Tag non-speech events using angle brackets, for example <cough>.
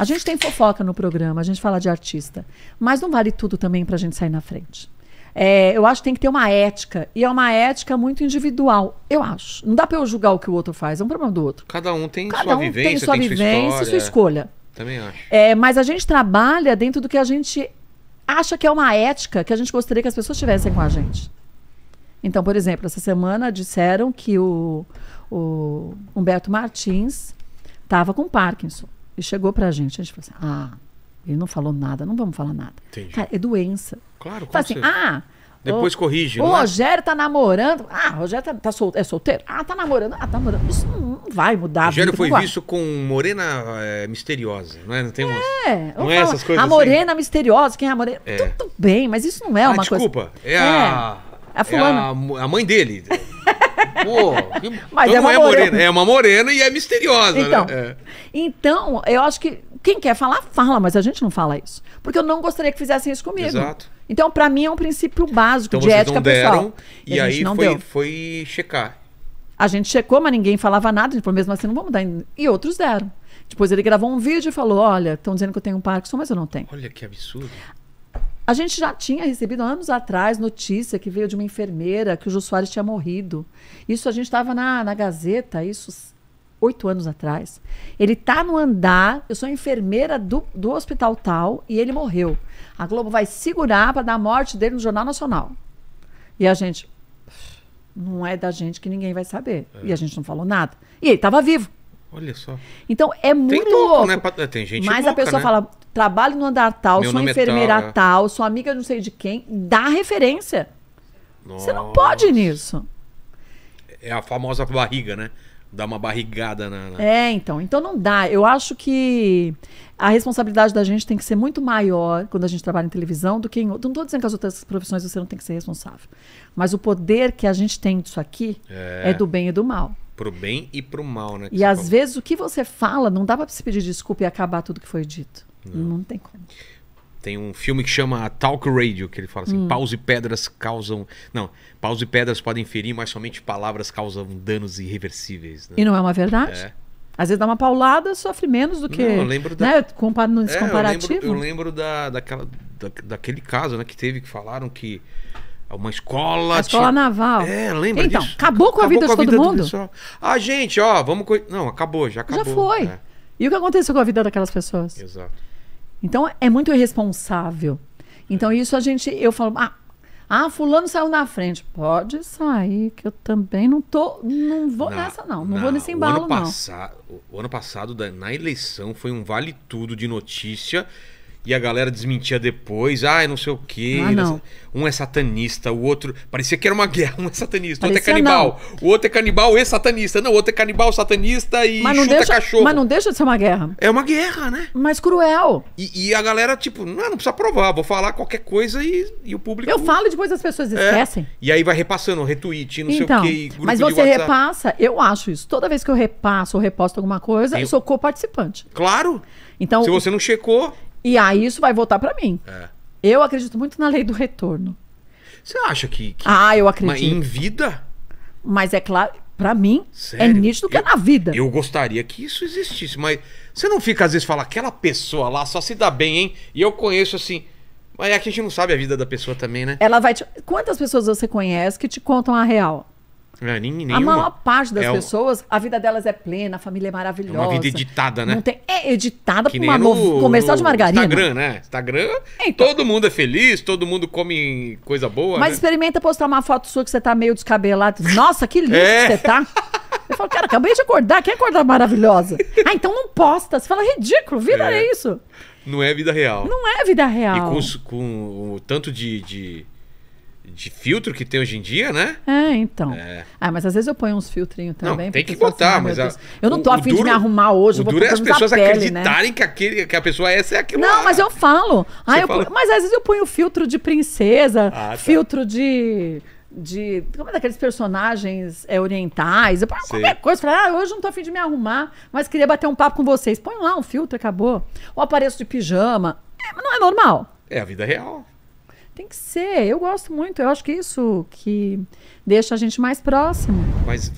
A gente tem fofoca no programa, a gente fala de artista. Mas não vale tudo também para a gente sair na frente. É, eu acho que tem que ter uma ética. E é uma ética muito individual, eu acho. Não dá para eu julgar o que o outro faz, é um problema do outro. Cada um tem Cada sua um vivência, tem sua tem vivência sua e sua escolha. Também acho. É, mas a gente trabalha dentro do que a gente acha que é uma ética que a gente gostaria que as pessoas tivessem com a gente. Então, por exemplo, essa semana disseram que o, o Humberto Martins estava com Parkinson. E chegou pra gente, a gente falou assim: ah, ele não falou nada, não vamos falar nada. Entendi. Cara, é doença. Claro, assim, ah. Depois o, corrige. O é? Rogério tá namorando. Ah, Rogério tá, tá sol, é solteiro? Ah, tá namorando. Ah, tá namorando. Isso não, vai mudar. Rogério foi visto com morena é, misteriosa, não é? Não tem é, umas, não é essas coisas. A assim? morena assim. misteriosa, quem é a morena? É. Tudo bem, mas isso não é ah, uma desculpa, coisa. Desculpa, é, é, a. É a, fulana. É a, a mãe dele. <laughs> Mas então é uma, é, morena. é uma morena e é misteriosa, né? então, né? Então, eu acho que quem quer falar, fala, mas a gente não fala isso. Porque eu não gostaria que fizessem isso comigo. Exato. Então, para mim, é um princípio básico então, de ética não deram, pessoal. E, e aí foi, foi, checar. A gente checou, mas ninguém falava nada. A tipo, mesmo assim, não vamos dar. E outros deram. Depois ele gravou um vídeo e falou: Olha, estão dizendo que eu tenho um Parkinson, mas eu não tenho. Olha que absurdo. A gente já tinha recebido anos atrás notícia que veio de uma enfermeira que o Jô Soares tinha morrido. Isso a gente estava na, na Gazeta, isso oito anos atrás. Ele tá no andar, eu sou enfermeira do, do hospital tal e ele morreu. A Globo vai segurar para dar a morte dele no Jornal Nacional. E a gente. Não é da gente que ninguém vai saber. É. E a gente não falou nada. E ele estava vivo. Olha só. Então é muito tem louco. louco né? Tem gente Mas louca, a pessoa né? fala, trabalho no andar tal, Meu sou é enfermeira é tal, tal, sou amiga não sei de quem, dá referência. Nossa. Você não pode nisso. É a famosa barriga, né? Dá uma barrigada na, na. É, então. Então não dá. Eu acho que a responsabilidade da gente tem que ser muito maior quando a gente trabalha em televisão do que em outras. Não estou dizendo que as outras profissões você não tem que ser responsável. Mas o poder que a gente tem disso aqui é, é do bem e do mal. Pro bem e pro mal, né? E às falou. vezes o que você fala não dá para se pedir desculpa e acabar tudo que foi dito. Não. não tem como. Tem um filme que chama Talk Radio, que ele fala assim: hum. paus e pedras causam. Não, paus e pedras podem ferir, mas somente palavras causam danos irreversíveis. Né? E não é uma verdade? É. Às vezes dá uma paulada, sofre menos do que. Não, eu lembro da. Né, é, comparativo. eu lembro, eu lembro da, daquela, da, daquele caso né, que teve, que falaram que uma escola. A escola tinha... naval. É, lembra então, disso? Então, acabou com a acabou vida de todo mundo? Do ah, gente, ó, vamos. Co... Não, acabou, já acabou. Já foi. É. E o que aconteceu com a vida daquelas pessoas? Exato. Então é muito irresponsável. Então isso a gente, eu falo, ah, ah, fulano saiu na frente. Pode sair, que eu também não tô, não vou na, nessa não, não na, vou nesse embalo o ano não. o ano passado na eleição foi um vale tudo de notícia e a galera desmentia depois, ai, ah, não sei o quê. Ah, não. Um é satanista, o outro. Parecia que era uma guerra, um é satanista, o outro é canibal. Não. O outro é canibal e satanista. Não, o outro é canibal, satanista e mas não chuta deixa, cachorro. Mas não deixa de ser uma guerra. É uma guerra, né? Mas cruel. E, e a galera, tipo, não, não precisa provar, vou falar qualquer coisa e, e o público. Eu falo e depois as pessoas é. esquecem. É. E aí vai repassando, retweet, não então, sei o então, quê. Grupo mas você repassa, eu acho isso. Toda vez que eu repasso ou reposto alguma coisa, eu, eu sou co-participante. Claro. Então, Se você não checou. E aí isso vai voltar para mim. É. Eu acredito muito na lei do retorno. Você acha que, que. Ah, eu acredito. Mas em vida? Mas é claro, para mim, é Sério? é nítido que é eu, é na vida. Eu gostaria que isso existisse, mas você não fica às vezes falando, aquela pessoa lá só se dá bem, hein? E eu conheço assim. Mas é que a gente não sabe a vida da pessoa também, né? Ela vai te... Quantas pessoas você conhece que te contam a real? É, nem, nem a maior uma... parte das é pessoas, o... a vida delas é plena, a família é maravilhosa. É uma vida editada, né? Não tem... É editada que por uma no, comercial de margarina. Instagram, né? Instagram, então... todo mundo é feliz, todo mundo come coisa boa. Mas né? experimenta postar uma foto sua que você tá meio descabelado. Nossa, que lindo é. que você tá. Eu falo, cara, acabei de acordar, quer acordar maravilhosa? ah, então não posta. Você fala, ridículo, vida é, é isso. Não é vida real. Não é vida real. E com, com o tanto de... de de filtro que tem hoje em dia, né? É, então. É. Ah, mas às vezes eu ponho uns filtrinhos também. Não, tem que assim, botar, assim, mas. A, eu não tô afim de me arrumar hoje. O duro é as pessoas pele, né? acreditarem né? que, aquele, que a pessoa é essa é aquilo. Não, lá. mas eu falo. Ah, eu ponho, mas às vezes eu ponho filtro de princesa, ah, tá. filtro de. De. Como é daqueles personagens é, orientais? Eu ponho qualquer coisa. Falo, ah, hoje não tô afim de me arrumar, mas queria bater um papo com vocês. Põe lá um filtro, acabou. Ou apareço de pijama. É, não é normal. É a vida real. Tem que ser. Eu gosto muito. Eu acho que é isso que deixa a gente mais próximo. Mas